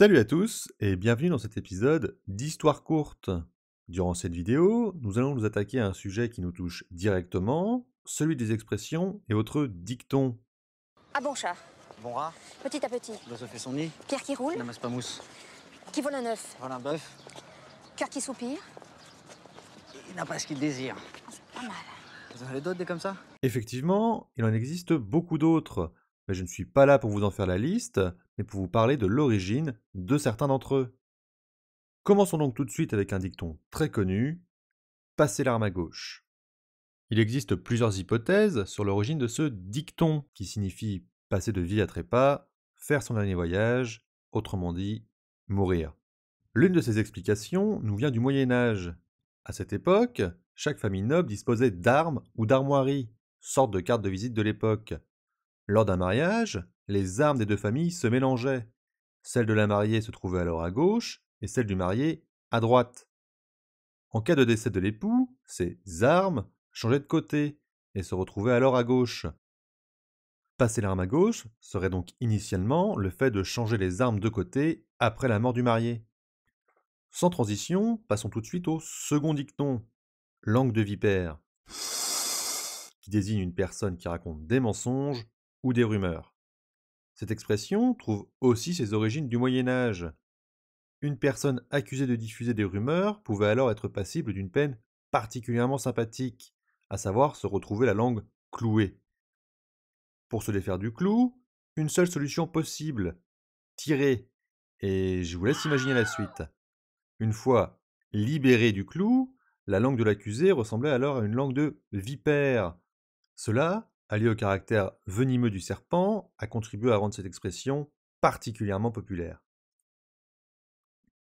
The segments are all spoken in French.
Salut à tous et bienvenue dans cet épisode d'Histoire courte. Durant cette vidéo, nous allons nous attaquer à un sujet qui nous touche directement, celui des expressions et autres dictons. Ah bon chat Bon rat Petit à petit. L'oiseau fait son nid. Pierre qui roule pas mousse. Qui vole un œuf vole un bœuf. Cœur qui soupire Il n'a pas ce qu'il désire. Ah, pas mal. Vous en avez d'autres des comme ça Effectivement, il en existe beaucoup d'autres mais je ne suis pas là pour vous en faire la liste, mais pour vous parler de l'origine de certains d'entre eux. Commençons donc tout de suite avec un dicton très connu passer l'arme à gauche. Il existe plusieurs hypothèses sur l'origine de ce dicton, qui signifie passer de vie à trépas, faire son dernier voyage, autrement dit, mourir. L'une de ces explications nous vient du Moyen Âge. À cette époque, chaque famille noble disposait d'armes ou d'armoiries, sorte de carte de visite de l'époque, lors d'un mariage, les armes des deux familles se mélangeaient. Celle de la mariée se trouvait alors à gauche et celle du marié à droite. En cas de décès de l'époux, ces armes changeaient de côté et se retrouvaient alors à gauche. Passer l'arme à gauche serait donc initialement le fait de changer les armes de côté après la mort du marié. Sans transition, passons tout de suite au second dicton, langue de vipère, qui désigne une personne qui raconte des mensonges ou des rumeurs. Cette expression trouve aussi ses origines du Moyen Âge. Une personne accusée de diffuser des rumeurs pouvait alors être passible d'une peine particulièrement sympathique, à savoir se retrouver la langue clouée. Pour se défaire du clou, une seule solution possible, tirer, et je vous laisse imaginer la suite. Une fois libérée du clou, la langue de l'accusé ressemblait alors à une langue de vipère. Cela allié au caractère venimeux du serpent, a contribué à rendre cette expression particulièrement populaire.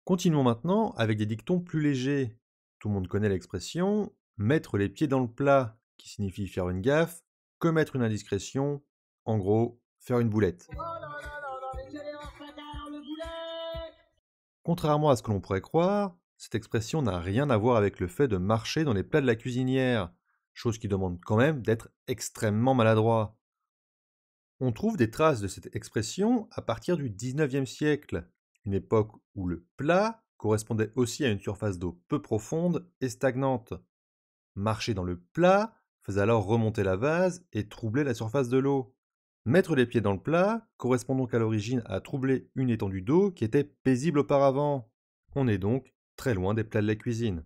Continuons maintenant avec des dictons plus légers. Tout le monde connaît l'expression mettre les pieds dans le plat, qui signifie faire une gaffe, commettre une indiscrétion, en gros, faire une boulette. Oh Contrairement à ce que l'on pourrait croire, cette expression n'a rien à voir avec le fait de marcher dans les plats de la cuisinière, chose qui demande quand même d'être extrêmement maladroit. On trouve des traces de cette expression à partir du XIXe siècle, une époque où le plat correspondait aussi à une surface d'eau peu profonde et stagnante. Marcher dans le plat faisait alors remonter la vase et troubler la surface de l'eau. Mettre les pieds dans le plat correspond donc à l'origine à troubler une étendue d'eau qui était paisible auparavant. On est donc très loin des plats de la cuisine.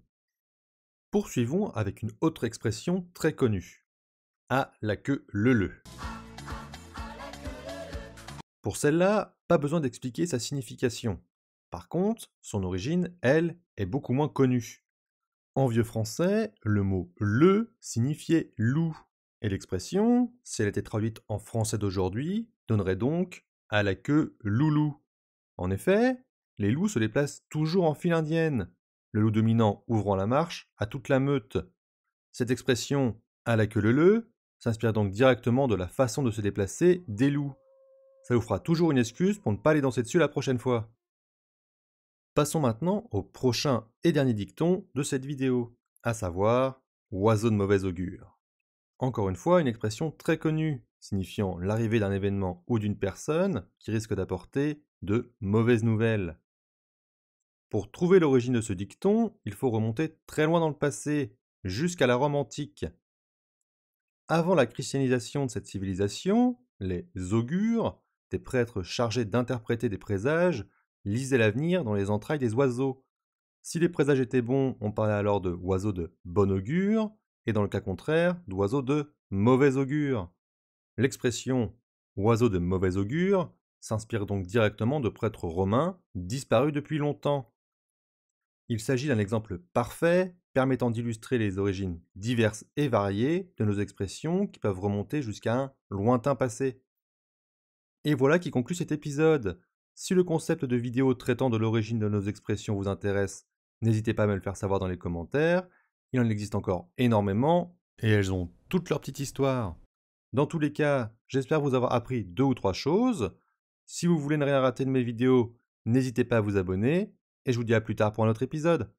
Poursuivons avec une autre expression très connue. À ah, la queue le le ». Pour celle-là, pas besoin d'expliquer sa signification. Par contre, son origine, elle, est beaucoup moins connue. En vieux français, le mot le signifiait loup, et l'expression, si elle était traduite en français d'aujourd'hui, donnerait donc à la queue loulou. En effet, les loups se déplacent toujours en file indienne, le loup dominant ouvrant la marche, à toute la meute. Cette expression à la queue le leu s'inspire donc directement de la façon de se déplacer des loups. Ça vous fera toujours une excuse pour ne pas les danser dessus la prochaine fois. Passons maintenant au prochain et dernier dicton de cette vidéo, à savoir oiseau de mauvaise augure. Encore une fois, une expression très connue, signifiant l'arrivée d'un événement ou d'une personne qui risque d'apporter de mauvaises nouvelles. Pour trouver l'origine de ce dicton, il faut remonter très loin dans le passé, jusqu'à la Rome antique. Avant la christianisation de cette civilisation, les augures, des prêtres chargés d'interpréter des présages, lisaient l'avenir dans les entrailles des oiseaux. Si les présages étaient bons, on parlait alors de oiseaux de bon augure, et dans le cas contraire, d'oiseaux de mauvais augure. L'expression oiseau de mauvais augure s'inspire donc directement de prêtres romains disparus depuis longtemps. Il s'agit d'un exemple parfait permettant d'illustrer les origines diverses et variées de nos expressions qui peuvent remonter jusqu'à un lointain passé. Et voilà qui conclut cet épisode. Si le concept de vidéo traitant de l'origine de nos expressions vous intéresse, n'hésitez pas à me le faire savoir dans les commentaires. Il en existe encore énormément et elles ont toute leur petite histoire. Dans tous les cas, j'espère vous avoir appris deux ou trois choses. Si vous voulez ne rien rater de mes vidéos, n'hésitez pas à vous abonner et je vous dis à plus tard pour un autre épisode.